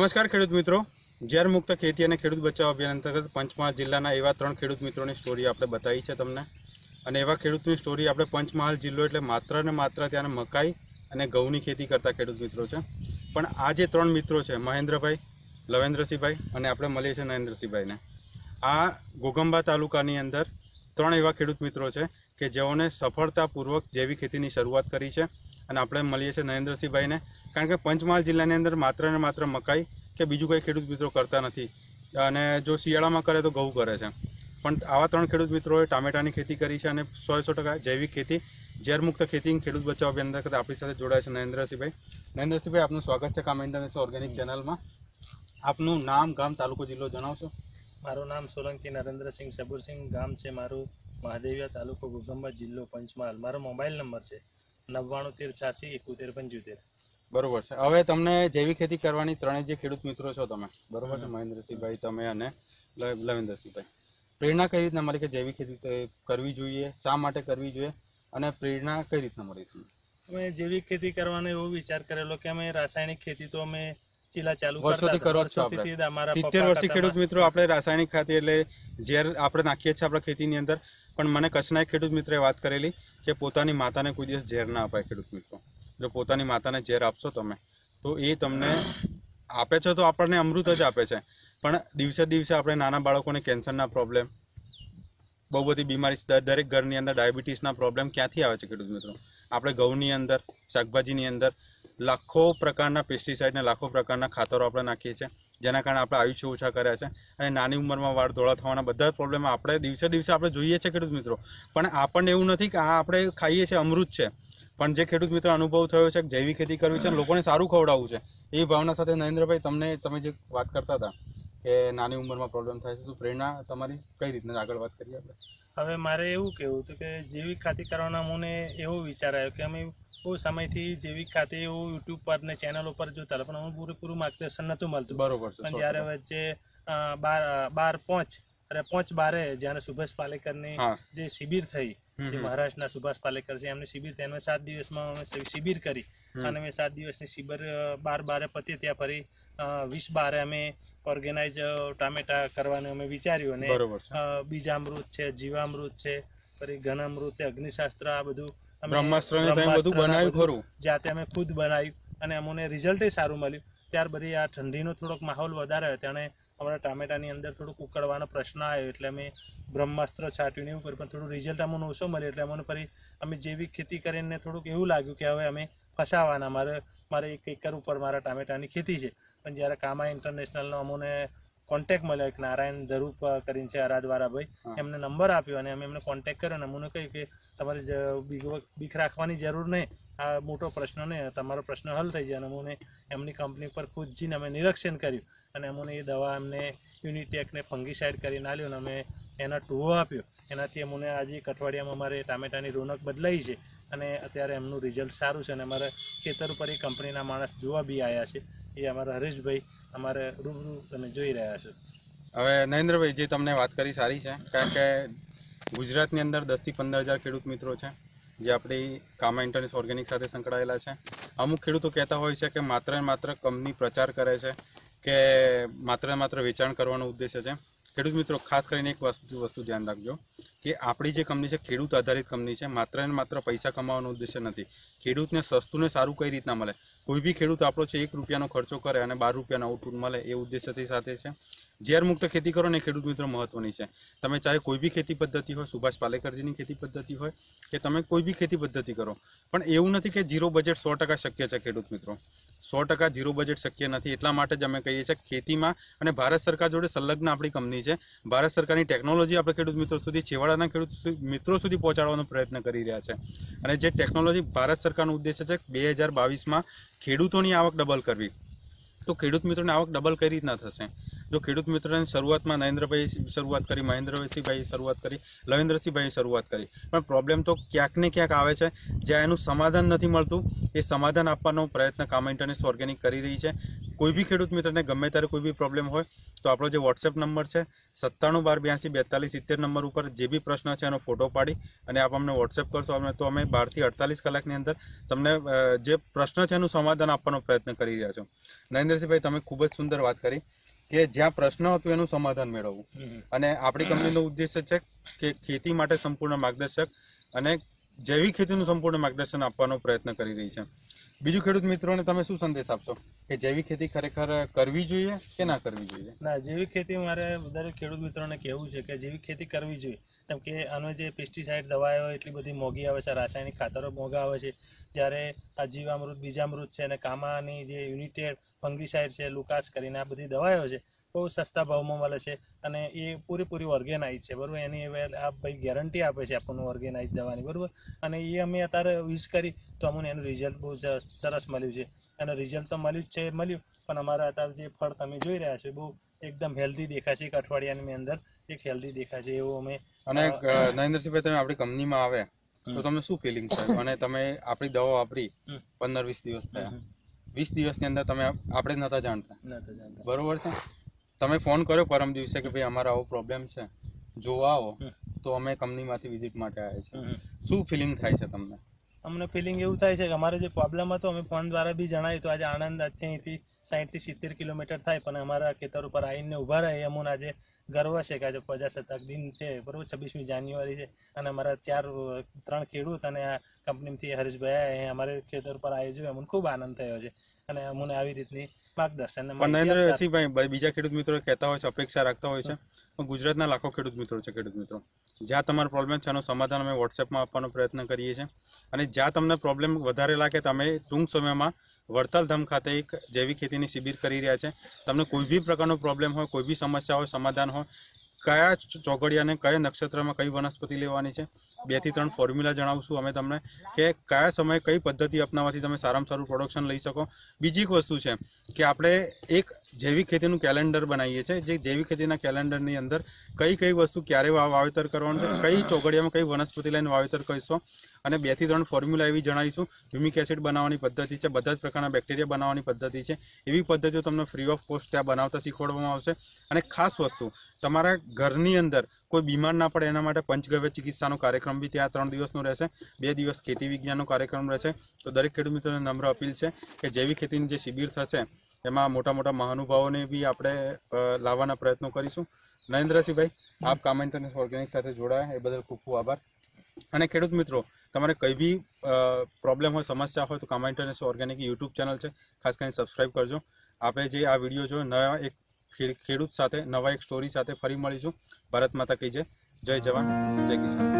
નમસ્કાર ખેડૂત મિત્રો ઝેર મુક્ત ખેતી અને ખેડૂત બચાવ અભિયાન અંતર્ગત પંચમહાલ જિલ્લાના એવા ત્રણ ખેડૂત મિત્રોની સ્ટોરી આપણે બતાવી છે તમને અને એવા ખેડૂતની સ્ટોરી આપણે પંચમહાલ જિલ્લો એટલે માત્ર ને માત્ર ત્યાંના મકાઈ અને ઘઉંની ખેતી કરતા ખેડૂત મિત્રો છે પણ આ જે ત્રણ મિત્રો છે મહેન્દ્રભાઈ લવેન્દ્રસિંહભાઈ અને આપણે મળીએ છીએ નરેન્દ્રસિંહભાઈને આ ગોગંબા તાલુકાની અંદર ત્રણ એવા ખેડૂત મિત્રો છે કે જેઓને સફળતાપૂર્વક જૈવિક ખેતીની શરૂઆત કરી છે અને આપણે મળીએ છીએ નરેન્દ્રસિંહભાઈને કારણ કે પંચમહાલ જિલ્લાની અંદર માત્ર ને માત્ર મકાઈ કે બીજું કંઈ ખેડૂત મિત્રો કરતા નથી અને જો શિયાળામાં કરે તો ઘઉં કરે છે પણ આવા ત્રણ ખેડૂત મિત્રોએ ટામેટાની ખેતી કરી છે અને સો સો ટકા જૈવિક ખેતી ઝેરમુક્ત ખેતી ખેડૂત બચાવ અભિયાન અંતર્ગત આપણી સાથે જોડાય છે નરેન્દ્રસિંહભાઈ નરેન્દ્રસિંહભાઈ આપનું સ્વાગત છે કામ ઇન્ટરનેશનલ ઓર્ગેનિક ચેનલમાં આપનું નામ ગામ તાલુકો જિલ્લો જણાવશો મારું નામ સોલંકી નરેન્દ્રસિંહ સબુરસિંહ ગામ છે મારું મહાદેવિયા તાલુકો ગુગંબા જિલ્લો પંચમહાલ મારો મોબાઈલ નંબર છે નવ્વાણું તેર છ્યાસી એકોતેર પંચોતેર બરોબર છે હવે તમને જૈવિક ખેતી કરવાની ત્રણેય જે ખેડૂત મિત્રો છો તમે બરોબર છે મહેન્દ્રસિંહભાઈ તમે અને લવિન્દ્રસિંહભાઈ પ્રેરણા કઈ રીતના મળી કે જૈવિક ખેતી કરવી જોઈએ શા માટે કરવી જોઈએ અને પ્રેરણા કઈ રીતના મળી તમને અમે જૈવિક ખેતી કરવાનો એવો વિચાર કરેલો કે અમે રાસાયણિક ખેતી તો અમે ચીલા ચાલુ વર્ષોથી કરો છો સિત્તેર વર્ષથી ખેડૂત મિત્રો આપણે રાસાયણિક ખાતર એટલે ઝેર આપણે નાખીએ છીએ આપણા ખેતીની અંદર પણ મને કચ્છના એક ખેડૂત મિત્રે વાત કરેલી કે પોતાની માતાને કોઈ દિવસ ઝેર ના અપાય ખેડૂત મિત્રો જો પોતાની માતાને ઝેર આપશો તમે તો એ તમને આપે છે તો આપણને અમૃત જ આપે છે પણ દિવસે દિવસે આપણે નાના બાળકોને કેન્સરના પ્રોબ્લેમ બહુ બધી બીમારી દરેક ઘરની અંદર ડાયાબિટીસના પ્રોબ્લેમ ક્યાંથી આવે છે ખેડૂત મિત્રો આપણે ઘઉંની અંદર શાકભાજીની અંદર લાખો પ્રકારના પેસ્ટિસાઇડને લાખો પ્રકારના ખાતરો આપણે નાખીએ છીએ જેના કારણે આપણે આયુષ્ય ઓછા કર્યા છે અને નાની ઉંમરમાં વાળ ધોળા થવાના બધા પ્રોબ્લેમ આપણે દિવસે દિવસે આપણે જોઈએ છીએ ખેડૂત મિત્રો પણ આપણને એવું નથી કે આ આપણે ખાઈએ છીએ અમૃત છે પણ જે ખેડૂત મિત્ર અનુભવ થયો છે જૈવિક ખેતી કરવી છે લોકોને સારું ખવડાવવું છે એ ભાવના સાથે નરેન્દ્રભાઈ તમને તમે જે વાત કરતા હતા કે નાની ઉંમરમાં પ્રોબ્લેમ થાય છે તો પ્રેરણા તમારી કઈ રીતના આગળ વાત કરીએ આપણે હવે મારે એવું કહેવું હતું કે જૈવિક ખાતી કરવાના મને એવો વિચાર આવ્યો કે અમે બહુ સમયથી જૈવિક ખાતી એવું યુટ્યુબ પર ને ચેનલ ઉપર જોતા હતા પણ અમે પૂરેપૂરું માર્ગદર્શન નહોતું મળતું બરોબર પણ જ્યારે વચ્ચે બાર બાર પહોંચ અને પોંચ બારે જ્યારે સુભાષ પાલેકરની જે શિબિર થઈ જે મહારાષ્ટ્રના સુભાષ પાલેકર છે એમની શિબિર થઈ એમણે સાત દિવસમાં અમે શિબિર કરી અને અમે સાત દિવસની શિબિર બાર બારે પતી ત્યાં ફરી વીસ બારે અમે ઓર્ગેનાઇઝ ટામેટા કરવાનું અમે વિચાર્યું અને બીજા અમૃત છે જીવામૃત છે ફરી ઘનામૃત અગ્નિશાસ્ત્ર આ બધું બધું બનાવ્યું ખરું જાતે અમે ખુદ બનાવ્યું અને અમને રિઝલ્ટ સારું મળ્યું ત્યાર બધી આ ઠંડીનો થોડોક માહોલ વધારે તેણે અમારા ટામેટાની અંદર થોડુંક ઉકળવાનો પ્રશ્ન આવ્યો એટલે અમે બ્રહ્માસ્ત્ર છાંટ્યું એવું કર્યું પણ થોડું રિઝલ્ટ અમને ઓછો મળે એટલે અમને ફરી અમે જેવી ખેતી કરીને થોડુંક એવું લાગ્યું કે હવે અમે ફસાવાના મારે મારે એક એકર ઉપર મારા ટામેટાની ખેતી છે પણ જ્યારે કામા ઇન્ટરનેશનલનો અમને કોન્ટેક મળ્યો એક નારાયણ ધરૂપ કરીને છે આરાદવારા ભાઈ એમને નંબર આપ્યો અને અમે એમને કોન્ટેક કર્યો અને અમને કહ્યું કે તમારે બીક રાખવાની જરૂર નહીં આ મોટો પ્રશ્ન નહીં તમારો પ્રશ્ન હલ થઈ જાય અને અમને એમની કંપની પર ખુદ જઈને અમે નિરીક્ષણ કર્યું અને અમને એ દવા અમને યુનિટેકને ફંગીસાઇડ કરીને આલ્યું અને અમે એના ટૂવો આપ્યો એનાથી અમને આજે અઠવાડિયામાં અમારે ટામેટાની રોનક બદલાઈ છે અને અત્યારે એમનું રિઝલ્ટ સારું છે અને અમારે ખેતર ઉપર એ કંપનીના માણસ જોવા બી આવ્યા છે એ અમારા હરીશભાઈ અમારે રૂબરૂ તમે જોઈ રહ્યા છો હવે નરેન્દ્રભાઈ જે તમને વાત કરી સારી છે કારણ કે ગુજરાતની અંદર દસથી પંદર હજાર ખેડૂત મિત્રો છે જે આપણી કામા ઇન્ટરનેસ ઓર્ગેનિક સાથે સંકળાયેલા છે અમુક ખેડૂતો કહેતા હોય છે કે માત્ર ને માત્ર કંપની પ્રચાર કરે છે કે માત્ર માત્ર વેચાણ કરવાનો ઉદ્દેશ્ય છે ખેડૂત મિત્રો ખાસ કરીને એક વસ્તુ વસ્તુ ધ્યાન રાખજો કે આપણી જે કંપની છે ખેડૂત આધારિત કંપની છે માત્ર ને માત્ર પૈસા કમાવાનો ઉદ્દેશ્ય નથી ખેડૂતને સસ્તું ને સારું કઈ રીતના મળે કોઈ બી ખેડૂત આપણો છે એક રૂપિયાનો ખર્ચો કરે અને બાર રૂપિયાનો આઉટપુટ મળે એ ઉદ્દેશ્યથી સાથે છે ઝેર મુક્ત ખેતી કરો ને ખેડૂત મિત્રો મહત્વની છે તમે ચાહે કોઈ બી ખેતી પદ્ધતિ હોય સુભાષ પાલેકરજીની ખેતી પદ્ધતિ હોય કે તમે કોઈ બી ખેતી પદ્ધતિ કરો પણ એવું નથી કે ઝીરો બજેટ સો ટકા શક્ય છે ખેડૂત મિત્રો સો ટકા જીરો બજેટ શક્ય નથી એટલા માટે જ અમે કહીએ છીએ ખેતીમાં અને ભારત સરકાર જોડે સંલગ્ન આપણી કંપની છે ભારત સરકારની ટેકનોલોજી આપણે ખેડૂત મિત્રો સુધી છેવાડાના ખેડૂત મિત્રો સુધી પહોંચાડવાનો પ્રયત્ન કરી રહ્યા છે અને જે ટેકનોલોજી ભારત સરકારનો ઉદ્દેશ છે બે હજાર બાવીસમાં ખેડૂતોની આવક ડબલ કરવી તો ખેડૂત મિત્રોની આવક ડબલ કઈ રીતના થશે જો ખેડૂત મિત્રોની શરૂઆતમાં નરેન્દ્રભાઈ શરૂઆત કરી મહેન્દ્રસિંહભાઈ શરૂઆત કરી લવેન્દ્રસિંહભાઈ શરૂઆત કરી પણ પ્રોબ્લેમ તો ક્યાંક ને ક્યાંક આવે છે જ્યાં એનું સમાધાન નથી મળતું એ સમાધાન આપવાનો પ્રયત્ન કામા ઇન્ટરનેસ ઓર્ગેનિક કરી રહી છે કોઈ બી ખેડૂત મિત્રને ગમે ત્યારે કોઈ બી પ્રોબ્લેમ હોય તો આપણો જે વોટ્સએપ નંબર છે સત્તાણું બાર બ્યાસી બેતાલીસ સિત્તેર નંબર ઉપર જે બી પ્રશ્ન છે એનો ફોટો પાડી અને આપ અમને વોટ્સએપ કરશો અમે તો અમે બારથી અડતાલીસ કલાકની અંદર તમને જે પ્રશ્ન છે એનું સમાધાન આપવાનો પ્રયત્ન કરી રહ્યા છો નરેન્દ્રસિંહભાઈ તમે ખૂબ જ સુંદર વાત કરી કે જ્યાં પ્રશ્ન હતો એનું સમાધાન મેળવવું અને આપણી કંપનીનો ઉદ્દેશ્ય છે કે ખેતી માટે સંપૂર્ણ માર્ગદર્શક અને જૈવિક ખેતીનું સંપૂર્ણ માર્ગદર્શન આપવાનો પ્રયત્ન કરી રહી છે બીજું ખેડૂત મિત્રોને તમે શું સંદેશ આપશો કે જૈવિક ખેતી ખરેખર કરવી જોઈએ કે ના કરવી જોઈએ ના જૈવિક ખેતી મારે વધારે ખેડૂત મિત્રોને કહેવું છે કે જૈવિક ખેતી કરવી જોઈએ કેમ કે આનો જે પેસ્ટિસાઇડ દવાઓ એટલી બધી મોંઘી આવે છે રાસાયણિક ખાતરો મોંઘા આવે છે જ્યારે આ જીવામૃત બીજામૃત છે અને કામાની જે યુનિટેડ ફંગીસાઇડ છે લુકાસ કરીને આ બધી દવાઓ છે બહુ સસ્તા ભાવમાં મળે છે અને એ પૂરેપૂરી ઓર્ગેનાઇઝ છે બરાબર એની આ ભાઈ ગેરંટી આપે છે આપણને ઓર્ગેનાઇઝ દવાની બરાબર અને એ અમે અત્યારે યુઝ કરી તો અમને એનું રિઝલ્ટ બહુ સરસ મળ્યું છે અને રિઝલ્ટ તો મળ્યું જ છે મળ્યું પણ અમારા અત્યારે જે ફળ તમે જોઈ રહ્યા છો બહુ એકદમ હેલ્ધી દેખાશે એક અઠવાડિયાની અંદર એક હેલ્ધી દેખાશે એવું અમે અને નરેન્દ્રસિંહભાઈ તમે આપણી કંપનીમાં આવે તો તમને શું ફિલિંગ થયું અને તમે આપણી દવા વાપરી પંદર વીસ દિવસ થયા વીસ દિવસની અંદર તમે આપણે નતા જાણતા બરોબર છે તમે ફોન કર્યો પરમ દિવસે કે ભાઈ અમારા આવો પ્રોબ્લેમ છે જોવા આવો તો અમે કંપનીમાંથી વિઝિટ માટે આવ્યા છીએ શું ફિલિંગ થાય છે તમને અમને ફિલિંગ એવું થાય છે કે અમારે જે પ્રોબ્લેમ હતો અમે ફોન દ્વારા બી જણાવ્યું તો આજે આણંદ આજથી અહીંથી સાહીઠથી સિત્તેર કિલોમીટર થાય પણ અમારા ખેતર ઉપર આવીને ઊભા રહે એમનું આજે ગર્વ છે કે આજે પ્રજાસત્તાક દિન છે બરોબર છવ્વીસમી જાન્યુઆરી છે અને અમારા ચાર ત્રણ ખેડૂત અને આ કંપનીમાંથી હર્ષભાઈ અમારે ખેતર ઉપર આવી છે અમને ખૂબ આનંદ થયો છે અને અમને આવી રીતની માર્ગદર્શન મહેન્દ્રસિંહભાઈ બીજા ખેડૂત મિત્રો કહેતા હોય છે અપેક્ષા રાખતા હોય છે પણ ગુજરાતના લાખો ખેડૂત મિત્રો છે ખેડૂત મિત્રો જ્યાં તમારો પ્રોબ્લેમ છે એનો સમાધાન અમે વોટ્સએપમાં આપવાનો પ્રયત્ન કરીએ છીએ અને જ્યાં તમને પ્રોબ્લેમ વધારે લાગે તમે ટૂંક સમયમાં વડતાલ ધામ ખાતે એક જૈવિક ખેતીની શિબિર કરી રહ્યા છે તમને કોઈ બી પ્રકારનો પ્રોબ્લેમ હોય કોઈ બી સમસ્યા હોય સમાધાન હોય કયા ચોઘડિયાને કયા નક્ષત્રમાં કઈ વનસ્પતિ લેવાની છે બે થી ત્રણ ફોર્મ્યુલા જણાવશું અમે તમને કે કયા સમયે કઈ પદ્ધતિ અપનાવવાથી તમે સારામાં સારું પ્રોડક્શન લઈ શકો બીજી એક વસ્તુ છે કે આપણે એક જૈવિક ખેતીનું કેલેન્ડર બનાવીએ છીએ જે જૈવિક ખેતીના કેલેન્ડરની અંદર કઈ કઈ વસ્તુ ક્યારે વાવેતર કરવાનું છે કઈ ચોગડિયામાં કઈ વનસ્પતિ લઈને વાવેતર કરીશું અને બે થી ત્રણ ફોર્મ્યુલા એવી જણાવીશું હ્યુમિક એસિડ બનાવવાની પદ્ધતિ છે બધા જ પ્રકારના બેક્ટેરિયા બનાવવાની પદ્ધતિ છે એવી પદ્ધતિઓ તમને ફ્રી ઓફ કોસ્ટ ત્યાં બનાવતા શીખવાડવામાં આવશે અને ખાસ વસ્તુ તમારા ઘરની અંદર કોઈ બીમાર ના પડે એના માટે પંચગવ્ય ચિકિત્સાનો કાર્યક્રમ બી ત્યાં ત્રણ દિવસનો રહેશે બે દિવસ ખેતી વિજ્ઞાનનો કાર્યક્રમ રહેશે તો દરેક ખેડૂત મિત્રોને નમ્ર અપીલ છે કે જૈવિક ખેતીની જે શિબિર થશે એમાં મોટા મોટા મહાનુભાવોને બી આપણે લાવવાના પ્રયત્નો કરીશું નરેન્દ્રસિંહભાઈ આપ કામેન્ટર્સ ઓર્ગેનિક સાથે જોડાયા એ બદલ ખૂબ ખૂબ આભાર અને ખેડૂત મિત્રો તમારે કંઈ બી પ્રોબ્લેમ હોય સમસ્યા હોય તો કામા ઇન્ટરનેશનલ ઓર્ગેનિક યુટ્યુબ ચેનલ છે ખાસ કરીને સબસ્ક્રાઇબ કરજો આપણે જે આ વિડીયો જો નવા એક ખેડૂત સાથે નવા એક સ્ટોરી સાથે ફરી મળીશું ભારત માતા કહી જય જવાન જય કિસાન